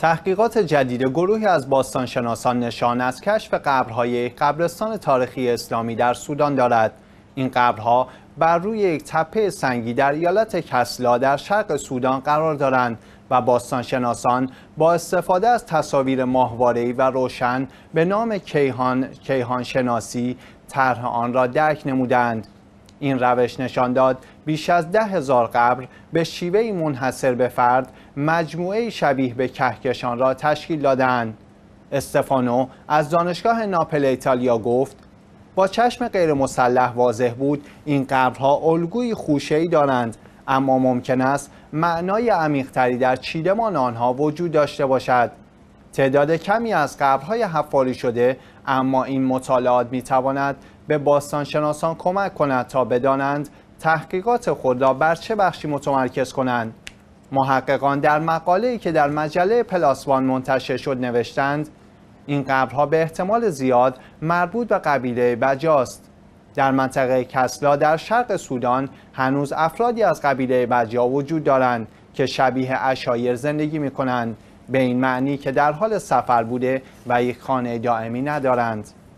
تحقیقات جدید گروهی از باستانشناسان نشان از کشف قبرهای قبرستان تاریخی اسلامی در سودان دارد. این قبرها بر روی یک تپه سنگی در ایالت کسلا در شرق سودان قرار دارند و باستانشناسان با استفاده از تصاویر ماهواره‌ای و روشن به نام کیهان کیهان شناسی طرح آن را درک نمودند. این روش نشان داد بیش از ده هزار قبر به شیوهی منحصر به فرد مجموعه شبیه به کهکشان را تشکیل دادن. استفانو از دانشگاه ناپل ایتالیا گفت با چشم غیر مسلح واضح بود این قبرها الگوی خوشه‌ای دارند اما ممکن است معنای عمیقتری در چیدمان آنها وجود داشته باشد تعداد کمی از قبرهای حفاری شده اما این مطالعات می به باستانشناسان کمک کند تا بدانند تحقیقات خود را بر چه بخشی متمرکز کنند محققان در مقاله‌ای که در مجله پلاسوان منتشر شد نوشتند این قبرها به احتمال زیاد مربوط به قبیله بجاست در منطقه کسلا در شرق سودان هنوز افرادی از قبیله بجا وجود دارند که شبیه اشایر زندگی می کنند به این معنی که در حال سفر بوده و یک خانه دائمی ندارند